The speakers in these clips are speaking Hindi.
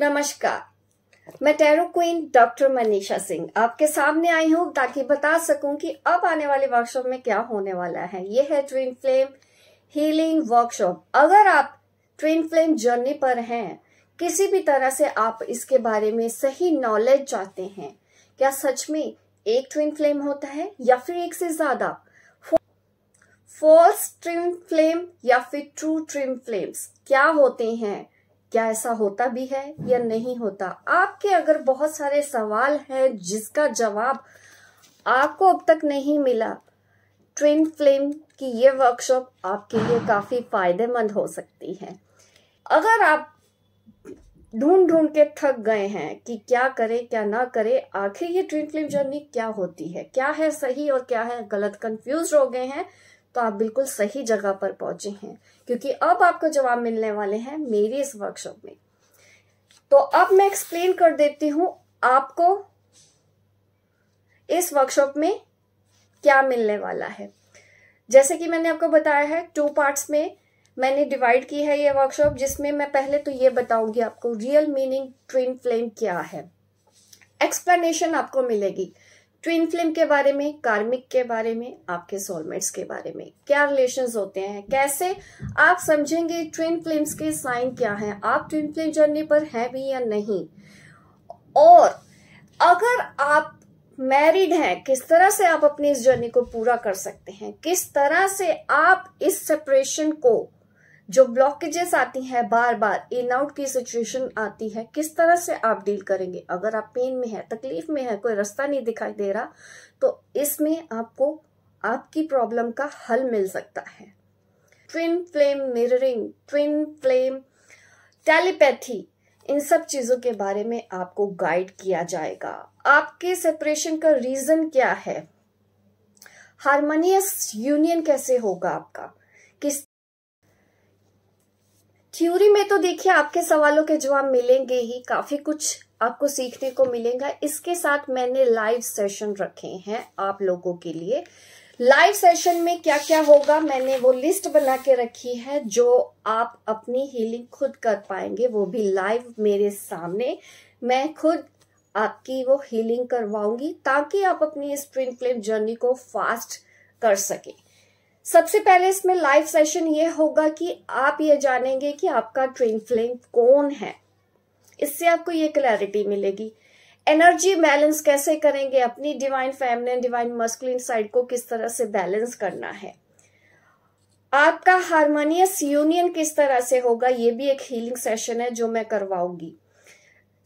नमस्कार मैं tarot queen doctor Manisha Singh आपके सामने आई हूँ ताकि बता सकूं कि अब आने वाले वर्कशॉप में क्या होने वाला है ये है ट्विन फ्लेम हीलिंग वर्कशॉप अगर आप ट्विन फ्लेम जर्नी पर हैं किसी भी तरह से आप इसके बारे में सही नॉलेज चाहते हैं क्या सच में एक ट्विन फ्लेम होता है या फिर एक से ज्यादा फॉल्स ट्रिम फ्लेम या फिर ट्रू ट्रिम फ्लेम्स क्या होते हैं क्या ऐसा होता भी है या नहीं होता आपके अगर बहुत सारे सवाल हैं जिसका जवाब आपको अब तक नहीं मिला ट्विन फ्लेम की ये वर्कशॉप आपके लिए काफी फायदेमंद हो सकती है अगर आप ढूंढ ढूंढ के थक गए हैं कि क्या करें क्या ना करें आखिर ये ट्विन फ्लेम जर्नी क्या होती है क्या है सही और क्या है गलत कंफ्यूज हो गए हैं तो आप बिल्कुल सही जगह पर पहुंचे हैं क्योंकि अब आपको जवाब मिलने वाले हैं मेरी इस वर्कशॉप में तो अब मैं एक्सप्लेन कर देती हूं आपको इस वर्कशॉप में क्या मिलने वाला है जैसे कि मैंने आपको बताया है टू पार्ट्स में मैंने डिवाइड की है ये वर्कशॉप जिसमें मैं पहले तो ये बताऊंगी आपको रियल मीनिंग ट्विन फ्लेम क्या है एक्सप्लेनेशन आपको मिलेगी ट्विन फ्लेम के बारे में कार्मिक के बारे में आपके सोलमेट्स के बारे में क्या रिलेशन होते हैं कैसे आप समझेंगे ट्विन फ्लेम्स के साइन क्या हैं आप ट्विन फ्लेम जर्नी पर हैं भी या नहीं और अगर आप मैरिड हैं किस तरह से आप अपनी इस जर्नी को पूरा कर सकते हैं किस तरह से आप इस सेपरेशन को जो ब्लॉकेजेस आती हैं बार बार इन आउट की सिचुएशन आती है किस तरह से आप डील करेंगे अगर आप पेन में है तकलीफ में है कोई रास्ता नहीं दिखाई दे रहा तो इसमें आपको आपकी प्रॉब्लम का हल मिल सकता है twin flame mirroring twin flame telepathy इन सब चीजों के बारे में आपको गाइड किया जाएगा आपके सेपरेशन का रीजन क्या है हारमोनियस यूनियन कैसे होगा आपका किस थ्योरी में तो देखिए आपके सवालों के जवाब मिलेंगे ही काफी कुछ आपको सीखने को मिलेगा इसके साथ मैंने लाइव सेशन रखे हैं आप लोगों के लिए लाइव सेशन में क्या क्या होगा मैंने वो लिस्ट बना के रखी है जो आप अपनी हीलिंग खुद कर पाएंगे वो भी लाइव मेरे सामने मैं खुद आपकी वो हीलिंग करवाऊंगी ताकि आप अपनी स्प्रिंग फ्लेम जर्नी को फास्ट कर सकें सबसे पहले इसमें लाइव सेशन ये होगा कि आप ये जानेंगे कि आपका ट्रेन फ्लेम कौन है इससे आपको ये क्लैरिटी मिलेगी एनर्जी बैलेंस कैसे करेंगे अपनी divine family divine masculine side को किस तरह से बैलेंस करना है आपका हारमोनियस यूनियन किस तरह से होगा ये भी एक हीलिंग सेशन है जो मैं करवाऊंगी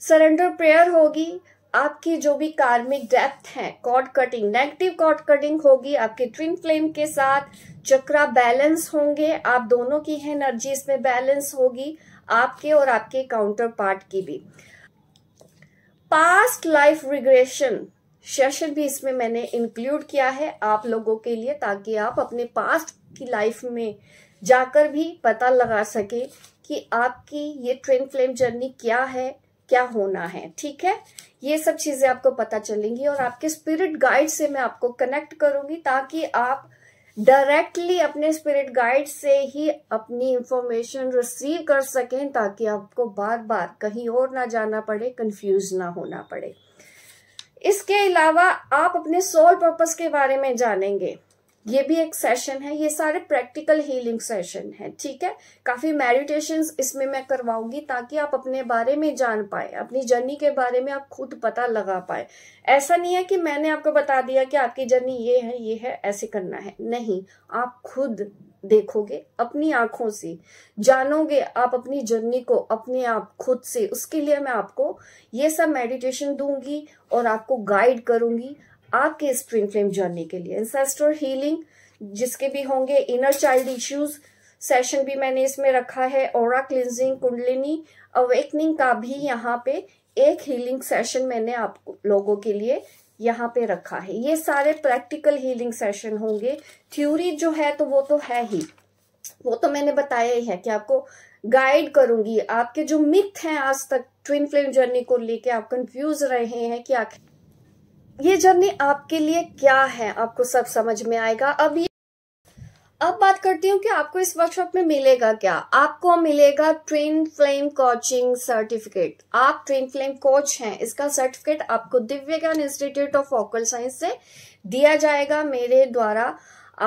सरेंडर प्रेयर होगी आपकी जो भी कार्मिक डेप्थ है cord cutting negative cord cutting होगी आपके ट्विन फ्लेम के साथ चक्रा बैलेंस होंगे आप दोनों की एनर्जी इसमें बैलेंस होगी आपके और आपके काउंटर पार्ट की भी पास्ट लाइफ रिग्रेशन सेशन भी इसमें मैंने इंक्लूड किया है आप लोगों के लिए ताकि आप अपने पास्ट की लाइफ में जाकर भी पता लगा सके कि आपकी ये ट्रेन फ्लेम जर्नी क्या है क्या होना है ठीक है ये सब चीजें आपको पता चलेंगी और आपके स्पिरिट गाइड से मैं आपको कनेक्ट करूंगी ताकि आप डायरेक्टली अपने स्पिरिट गाइड से ही अपनी इंफॉर्मेशन रिसीव कर सकें ताकि आपको बार बार कहीं और ना जाना पड़े कंफ्यूज ना होना पड़े इसके अलावा आप अपने सोल पर्पस के बारे में जानेंगे ये भी एक सेशन है ये सारे प्रैक्टिकल हीलिंग सेशन है ठीक है काफी मेडिटेशन इसमें मैं करवाऊंगी ताकि आप अपने बारे में जान पाए अपनी जर्नी के बारे में आप खुद पता लगा पाए ऐसा नहीं है कि मैंने आपको बता दिया कि आपकी जर्नी ये है ये है ऐसे करना है नहीं आप खुद देखोगे अपनी आंखों से जानोगे आप अपनी जर्नी को अपने आप खुद से उसके लिए मैं आपको ये सब मेडिटेशन दूंगी और आपको गाइड करूंगी आपके ट्विन फ्लेम जर्नी के लिए इंसेस्टर हीलिंग जिसके भी होंगे इनर चाइल्ड इश्यूज सेशन भी मैंने इसमें रखा है और क्लिनजिंग कुंडलिनी अवेकनिंग का भी यहाँ पे एक हीलिंग सेशन मैंने आप लोगों के लिए यहाँ पे रखा है ये सारे प्रैक्टिकल हीलिंग सेशन होंगे थ्योरी जो है तो वो तो है ही वो तो मैंने बताया ही है कि आपको गाइड करूंगी आपके जो मिथ हैं आज तक ट्विन फ्लेम जर्नी को लेके आप कंफ्यूज रहे हैं कि आखिर ये जर्नी आपके लिए क्या है आपको सब समझ में आएगा अब ये अब बात करती हूँ कि आपको इस वर्कशॉप में मिलेगा क्या आपको मिलेगा ट्रेन फ्लेम कोचिंग सर्टिफिकेट आप ट्रेन फ्लेम कोच हैं इसका सर्टिफिकेट आपको दिव्य ज्ञान इंस्टीट्यूट ऑफ वोकल साइंस से दिया जाएगा मेरे द्वारा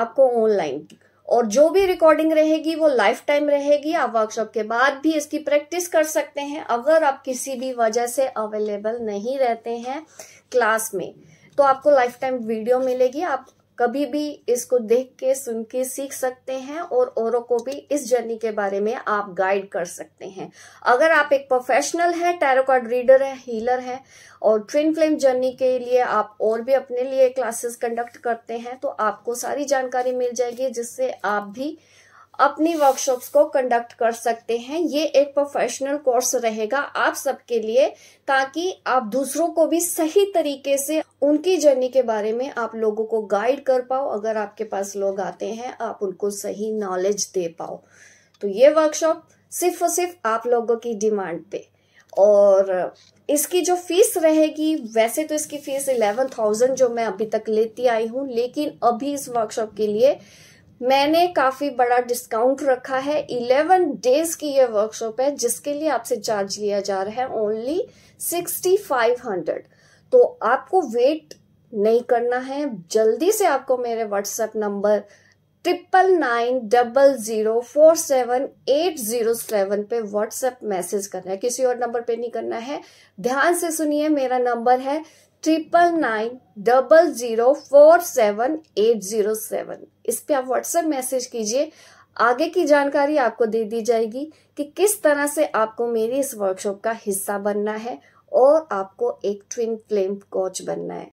आपको ऑनलाइन और जो भी रिकॉर्डिंग रहेगी वो लाइफ टाइम रहेगी आप वर्कशॉप के बाद भी इसकी प्रैक्टिस कर सकते हैं अगर आप किसी भी वजह से अवेलेबल नहीं रहते हैं क्लास में तो आपको लाइफ टाइम वीडियो मिलेगी आप कभी भी इसको देख के सुन के सीख सकते हैं और औरों को भी इस जर्नी के बारे में आप गाइड कर सकते हैं अगर आप एक प्रोफेशनल है टैरो कार्ड रीडर है हीलर है और ट्विन फ्लेम जर्नी के लिए आप और भी अपने लिए क्लासेस कंडक्ट करते हैं तो आपको सारी जानकारी मिल जाएगी जिससे आप भी अपनी वर्कशॉप्स को कंडक्ट कर सकते हैं ये एक प्रोफेशनल कोर्स रहेगा आप सबके लिए ताकि आप दूसरों को भी सही तरीके से उनकी जर्नी के बारे में आप लोगों को गाइड कर पाओ अगर आपके पास लोग आते हैं आप उनको सही नॉलेज दे पाओ तो ये वर्कशॉप सिर्फ और सिर्फ आप लोगों की डिमांड पे और इसकी जो फीस रहेगी वैसे तो इसकी फीस इलेवन थाउजेंड जो मैं अभी तक लेती आई हूँ लेकिन अभी इस वर्कशॉप के लिए मैंने काफ़ी बड़ा डिस्काउंट रखा है इलेवन डेज की ये वर्कशॉप है जिसके लिए आपसे चार्ज लिया जा रहा है ओनली सिक्सटी फाइव हंड्रेड तो आपको वेट नहीं करना है जल्दी से आपको मेरे WhatsApp number triple nine double zero four seven eight zero seven पे व्हाट्सएप मैसेज करना है किसी और नंबर पे नहीं करना है ध्यान से सुनिए मेरा नंबर है triple nine double zero four seven eight zero seven इस पे आप व्हाट्सएप मैसेज कीजिए आगे की जानकारी आपको दे दी जाएगी कि किस तरह से आपको मेरी इस वर्कशॉप का हिस्सा बनना है और आपको एक ट्विन फ्लेम कोच बनना है